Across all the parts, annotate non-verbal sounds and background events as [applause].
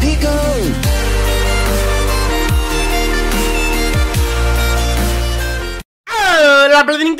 pico ¡Ah, ¡La perdón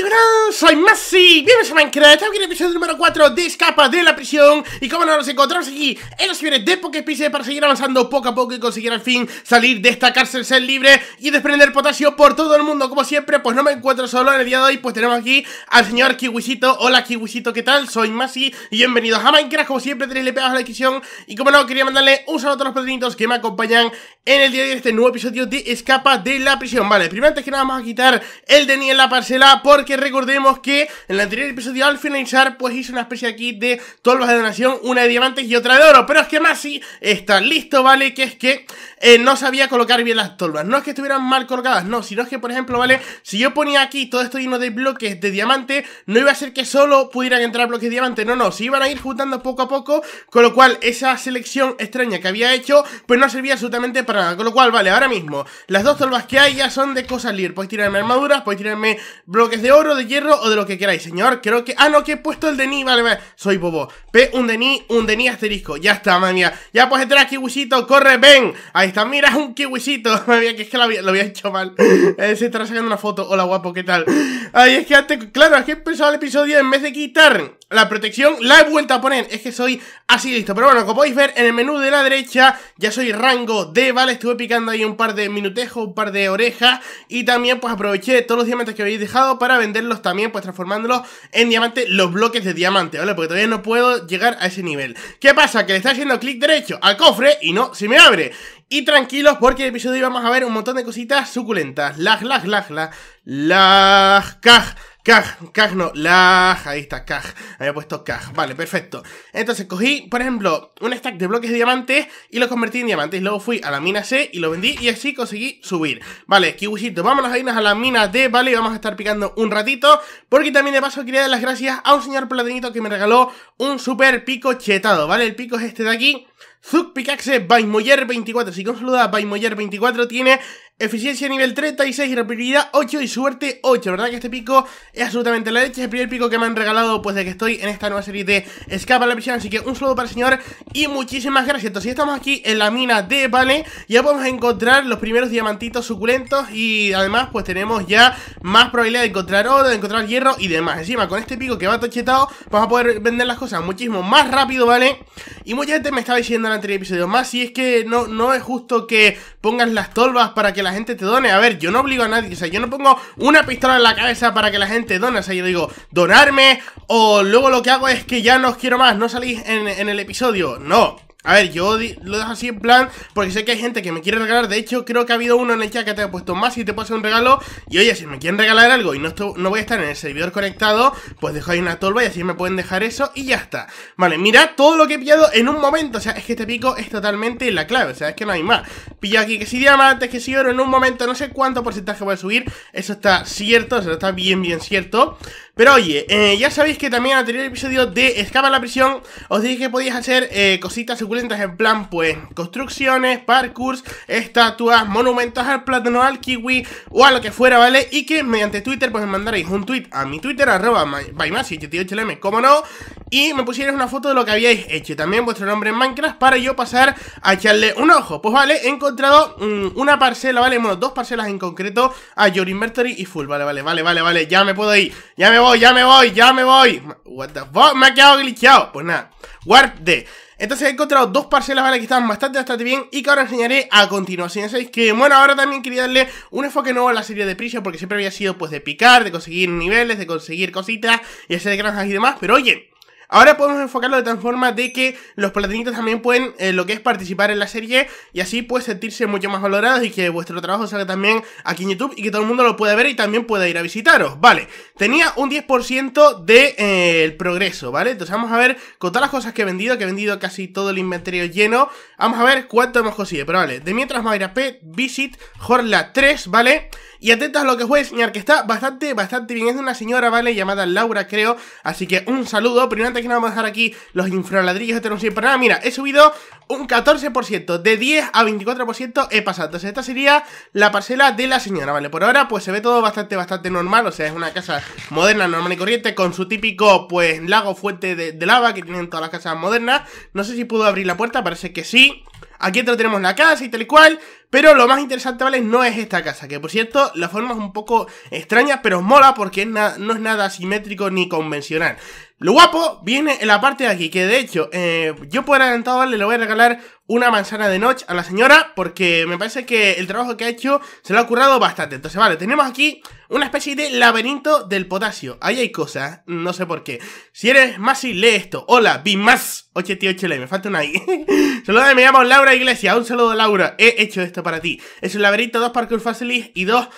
soy Messi, bienvenidos a Minecraft, estamos en el episodio número 4 de Escapa de la prisión Y como no, nos encontramos aquí en los niveles de Pokepice para seguir avanzando poco a poco y conseguir al fin salir de esta cárcel, ser libre y desprender potasio por todo el mundo Como siempre, pues no me encuentro solo en el día de hoy, pues tenemos aquí al señor Kiwisito Hola Kiwisito, ¿qué tal? Soy Messi y bienvenidos a Minecraft, como siempre tenéis le pegados a la descripción Y como no, quería mandarle un saludo a todos los patronitos que me acompañan en el día de hoy este nuevo episodio de Escapa de la prisión Vale, primero antes que nada vamos a quitar el Deni en la parcela porque recordemos que en el anterior episodio al finalizar pues hice una especie aquí de tolvas de donación, una de diamantes y otra de oro, pero es que más si está listo, ¿vale? Que es que eh, no sabía colocar bien las tolvas, no es que estuvieran mal colocadas, no, sino es que por ejemplo, ¿vale? Si yo ponía aquí todo esto lleno de bloques de diamante, no iba a ser que solo pudieran entrar bloques de diamante, no, no, se iban a ir juntando poco a poco, con lo cual esa selección extraña que había hecho pues no servía absolutamente para nada, con lo cual, vale, ahora mismo las dos tolvas que hay ya son de cosas libres podéis tirarme armaduras, podéis tirarme bloques de oro, de hierro o de lo que queráis, señor. Creo que. Ah, no, que he puesto el Denis, vale, vale. Soy bobo. ve un Denis, un Denis asterisco. Ya está, madre mía. Ya pues entrar, kiwisito, corre, ven. Ahí está, mira, un kiwisito. [laughs] Madre mía, que es que lo había, hecho mal. [laughs] Eh, se está sacando una foto. Hola, guapo, ¿qué tal? Ay, es que antes, claro, es que he empezado el episodio en vez de quitar la protección la he vuelto a poner, es que soy así listo Pero bueno, como podéis ver en el menú de la derecha ya soy rango de, ¿vale? Estuve picando ahí un par de minutejos, un par de orejas Y también pues aproveché todos los diamantes que habéis dejado para venderlos también pues transformándolos en diamante los bloques de diamante, ¿vale? Porque todavía no puedo llegar a ese nivel ¿Qué pasa? Que le está haciendo clic derecho al cofre y no se me abre y tranquilos porque en el episodio vamos a ver un montón de cositas suculentas. las las las las las caj. Caj, caj no, la, ahí está, caj. Había puesto caj, vale, perfecto. Entonces cogí, por ejemplo, un stack de bloques de diamantes y lo convertí en diamantes. Luego fui a la mina C y lo vendí y así conseguí subir. Vale, kiwisito, vámonos a irnos a la mina D, ¿vale? Y vamos a estar picando un ratito. Porque también de paso quería dar las gracias a un señor platinito que me regaló un super pico chetado, ¿vale? El pico es este de aquí. Zuc pikaxe by 24. Si con saluda by 24 tiene Eficiencia nivel 36 y rapididad 8 y suerte 8. verdad que este pico es absolutamente la leche. Es el primer pico que me han regalado pues de que estoy en esta nueva serie de Escapa a la prisión. Así que un saludo para el señor y muchísimas gracias. Entonces ya estamos aquí en la mina de Vale. Ya podemos encontrar los primeros diamantitos suculentos y además pues tenemos ya más probabilidad de encontrar oro, de encontrar hierro y demás. Encima con este pico que va tochetado vamos a poder vender las cosas muchísimo más rápido, ¿vale? Y mucha gente me estaba diciendo en el anterior episodio más si es que no, no es justo que pongas las tolvas para que la la gente te done. A ver, yo no obligo a nadie, o sea, yo no pongo una pistola en la cabeza para que la gente done. O sea, yo digo, donarme o luego lo que hago es que ya no os quiero más, no salís en, en el episodio. No, a ver, yo lo dejo así en plan porque sé que hay gente que me quiere regalar. De hecho, creo que ha habido uno en el chat que te ha puesto más y te pasa un regalo. Y oye, si me quieren regalar algo y no, no voy a estar en el servidor conectado, pues dejo ahí una tolva y así me pueden dejar eso y ya está. Vale, mira todo lo que he pillado en un momento. O sea, es que este pico es totalmente la clave. O sea, es que no hay más. Pillo aquí que si diamantes, que si oro en un momento, no sé cuánto porcentaje voy a subir. Eso está cierto, eso está bien, bien cierto. Pero oye, eh, ya sabéis que también en el anterior episodio de Escapa a la prisión os dije que podíais hacer eh, cositas suculentas en plan, pues, construcciones, parkours, estatuas, monumentos al plátano, al kiwi o a lo que fuera, ¿vale? Y que mediante Twitter pues me mandaréis un tweet a mi Twitter, arroba byma 78 lm como no, y me pusierais una foto de lo que habíais hecho también vuestro nombre en Minecraft para yo pasar a echarle un ojo. Pues vale, he encontrado mm, una parcela, ¿vale? Bueno, dos parcelas en concreto a Your Inventory y Full. Vale, vale, vale, vale, vale, ya me puedo ir. Ya me voy, ya me voy, ya me voy. What the fuck, me ha quedado glitchado. Pues nada, guard de Entonces he encontrado dos parcelas, ¿vale? Que están bastante, bastante bien y que ahora enseñaré a continuación. Ya sabéis que, bueno, ahora también quería darle un enfoque nuevo a la serie de Prisión porque siempre había sido, pues, de picar, de conseguir niveles, de conseguir cositas y hacer granjas y demás. Pero oye, Ahora podemos enfocarlo de tal forma de que los platinitos también pueden, eh, lo que es participar en la serie, y así pues sentirse mucho más valorados y que vuestro trabajo salga también aquí en YouTube y que todo el mundo lo pueda ver y también pueda ir a visitaros. Vale, tenía un 10% de, eh, progreso, ¿vale? Entonces vamos a ver con todas las cosas que he vendido, que he vendido casi todo el inventario lleno, vamos a ver cuánto hemos conseguido. Pero vale, de mientras a P, Visit, jorla 3, ¿vale? Y atentas a lo que os voy a enseñar, que está bastante, bastante bien. Es de una señora, ¿vale? Llamada Laura, creo. Así que un saludo. Primero no vamos a dejar aquí los infraladrillos de tenemos siempre nada, mira, he subido un 14%, de 10 a 24% he pasado. Entonces esta sería la parcela de la señora, ¿vale? Por ahora pues se ve todo bastante, bastante normal, o sea, es una casa moderna, normal y corriente, con su típico pues lago fuente de, lava que tienen todas las casas modernas. No sé si pudo abrir la puerta, parece que sí. Aquí dentro tenemos la casa y tal y cual, pero lo más interesante, ¿vale? No es esta casa, que por cierto, la forma es un poco extraña, pero mola porque no es nada simétrico ni convencional. Lo guapo viene en la parte de aquí, que de hecho, eh, yo por adelantado le voy a regalar una manzana de noche a la señora, porque me parece que el trabajo que ha hecho se lo ha currado bastante. Entonces, vale, tenemos aquí una especie de laberinto del potasio. Ahí hay cosas, no sé por qué. Si eres y lee esto. Hola, más 88 l me falta una ahí. [laughs] Saludos, me llamo Laura Iglesias. Un saludo, Laura. He hecho esto para ti. Es un laberinto, dos parkour facilities y dos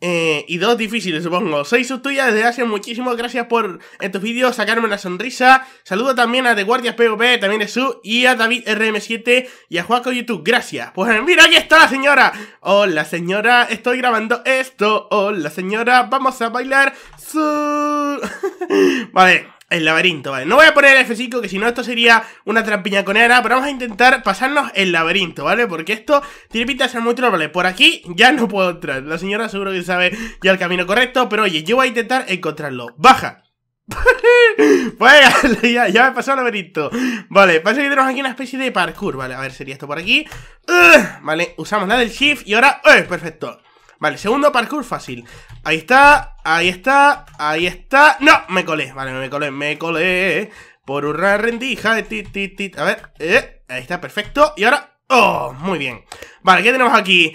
eh, y dos difíciles, supongo. Soy tuya desde hace muchísimo. Gracias por estos vídeos, sacarme una sonrisa. Saludo también a The Guardias PvP, también es Su y a David RM7 y a JuacoYoutube YouTube. Gracias. Pues mira, aquí está la señora. Hola señora, estoy grabando esto. Hola señora, vamos a bailar Su. [laughs] vale. El laberinto, vale. No voy a poner el F5, que si no esto sería una trampiña con pero vamos a intentar pasarnos el laberinto, ¿vale? Porque esto tiene pinta de ser muy probable. Por aquí ya no puedo entrar. La señora seguro que sabe ya el camino correcto, pero oye, yo voy a intentar encontrarlo. Baja. [laughs] Vaya, [laughs] ya, me pasó el laberinto Vale, parece que tenemos aquí una especie de parkour Vale, a ver, sería esto por aquí Vale, usamos la del shift y ahora... ¡Eh! perfecto Vale, segundo parkour fácil. Ahí está, ahí está, ahí está. ¡No! Me colé, vale, me colé, me colé. Por una rendija de tit, tit, tit. A ver, eh, ahí está, perfecto. Y ahora, ¡oh! Muy bien. Vale, ¿qué tenemos aquí?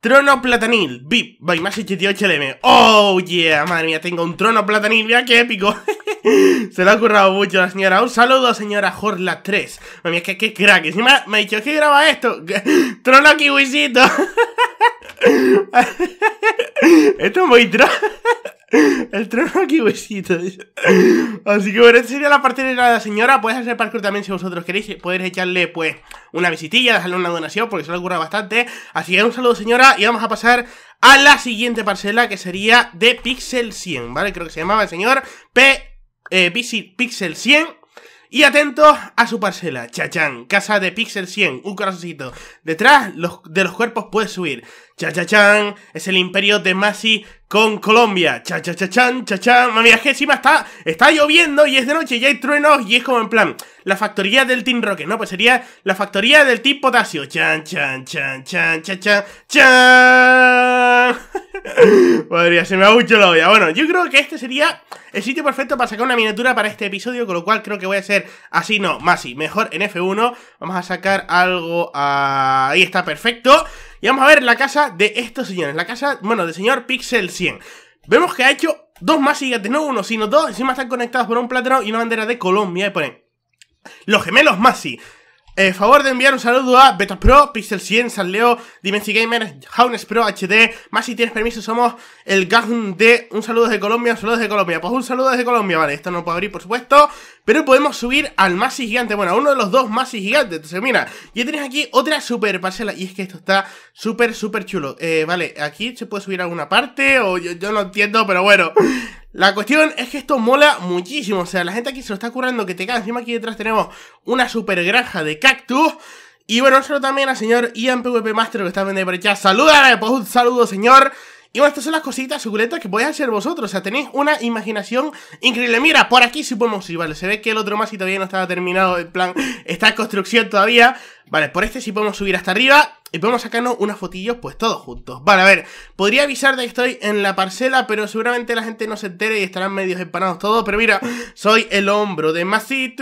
Trono platanil, VIP, by 88LM. ¡Oh, yeah! Madre mía, tengo un trono platanil, mira qué épico. [laughs] Se le ha currado mucho la señora. Un saludo, señora Jorla 3. Madre mía, qué, qué crack. Encima me ha dicho, ¿qué graba esto? [laughs] trono kiwisito. [laughs] [laughs] Esto es muy tro... [laughs] El trono aquí huesito. Así que bueno, esta sería la parte de la señora. Puedes hacer parkour también si vosotros queréis. Podéis echarle pues una visitilla, dejarle una donación porque se le ocurra bastante. Así que un saludo señora y vamos a pasar a la siguiente parcela que sería de Pixel 100, ¿vale? Creo que se llamaba el señor P eh, Pixel 100. Y atentos a su parcela, Chachán, casa de Pixel 100, un corazoncito. Detrás los, de los cuerpos puedes subir. Cha-cha-chan es el imperio de Masi con Colombia. Cha-cha-cha-chan, cha cha Mami, es que encima está, está lloviendo y es de noche y hay truenos y es como en plan, la factoría del Team Rocket, ¿no? Pues sería la factoría del Team Potasio. Chan, chan, chan, chan, cha cha chan. Podría, [laughs] se me ha mucho la olla. Bueno, yo creo que este sería el sitio perfecto para sacar una miniatura para este episodio, con lo cual creo que voy a ser así, no, Masi, mejor en F1. Vamos a sacar algo, ah, ahí está, perfecto. Y vamos a ver la casa de estos señores, la casa, bueno, del señor Pixel 100. Vemos que ha hecho dos más gigantes, no uno, sino dos. Encima están conectados por un plátano y una bandera de Colombia y ponen... Los gemelos Masi. Eh, favor de enviar un saludo a Beta Pro, Pixel 100, San Leo, Dimensi Gamer, Jaunes Pro, HD, más si tienes permiso, somos el Gajun de un saludo desde Colombia, un saludo desde Colombia, pues un saludo desde Colombia, vale, esto no puede abrir por supuesto, pero podemos subir al Masi Gigante, bueno, a uno de los dos Masi Gigantes, entonces mira, ya tienes aquí otra super parcela, y es que esto está súper, súper chulo, eh, vale, aquí se puede subir a alguna parte, o yo no entiendo, pero bueno... La cuestión es que esto mola muchísimo. O sea, la gente aquí se lo está curando que te cae. Encima aquí detrás tenemos una super granja de cactus. Y bueno, solo también al señor Ian PvP Master que está vendiendo por allá. Salúdame, eh, pues un saludo, señor. Y bueno, estas son las cositas suculentas que podéis hacer vosotros. O sea, tenéis una imaginación increíble. Mira, por aquí sí podemos ir, ¿vale? Se ve que el otro más y todavía no estaba terminado. En plan, está en construcción todavía. Vale, por este sí podemos subir hasta arriba. Y podemos sacarnos unas fotillos pues todos juntos. Vale, a ver, podría avisar de que estoy en la parcela, pero seguramente la gente no se entere y estarán medios empanados todos. Pero mira, soy el hombro de Masi. [laughs]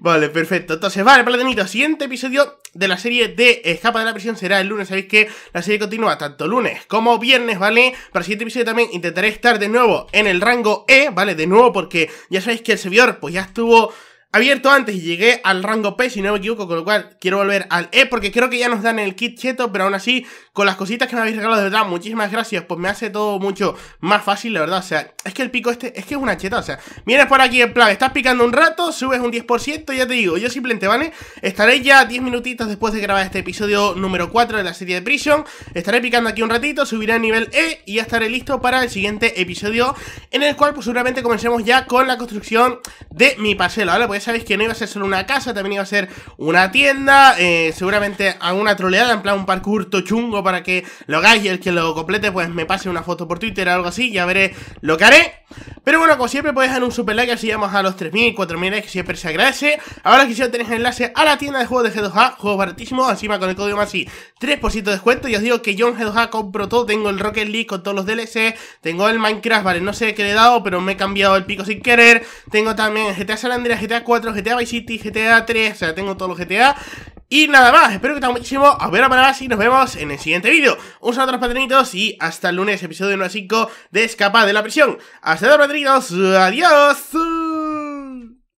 vale, perfecto. Entonces, vale, platanito, siguiente episodio de la serie de Escapa de la prisión será el lunes. Sabéis que la serie continúa tanto lunes como viernes, ¿vale? Para el siguiente episodio también intentaré estar de nuevo en el rango E, ¿vale? De nuevo porque ya sabéis que el servidor pues ya estuvo abierto antes y llegué al rango P, si no me equivoco, con lo cual quiero volver al E porque creo que ya nos dan el kit cheto, pero aún así con las cositas que me habéis regalado, de verdad, muchísimas gracias, pues me hace todo mucho más fácil, la verdad, o sea, es que el pico este, es que es una cheta, o sea, vienes por aquí en plan, estás picando un rato, subes un 10%, ya te digo, yo simplemente, ¿vale? Estaré ya 10 minutitos después de grabar este episodio número 4 de la serie de Prison, estaré picando aquí un ratito, subiré a nivel E y ya estaré listo para el siguiente episodio, en el cual pues seguramente comencemos ya con la construcción de mi parcela, ¿vale? Pues ya sabéis que no iba a ser solo una casa, también iba a ser una tienda, eh, seguramente alguna troleada, en plan un parkour chungo para que lo hagáis y el que lo complete pues me pase una foto por Twitter o algo así, ya veré lo que haré. Pero bueno, como siempre podéis dar un super like, así llegamos a los 3.000, 4.000 likes, que siempre se agradece. Ahora quisiera tener tenéis enlace a la tienda de juegos de G2A, juegos baratísimos, encima con el código MASI, 3% de descuento. Y os digo que yo en G2A compro todo, tengo el Rocket League con todos los DLC, tengo el Minecraft, vale, no sé qué le he dado, pero me he cambiado el pico sin querer. Tengo también GTA San GTA 4, GTA Vice City, GTA 3, o sea, tengo todos los GTA. Y nada más, espero que te haya muchísimo, a ver a más y nos vemos en el siguiente vídeo. Un saludo a los patronitos y hasta el lunes, episodio 1 de Escapa de la Prisión. Hasta luego patronitos, adiós.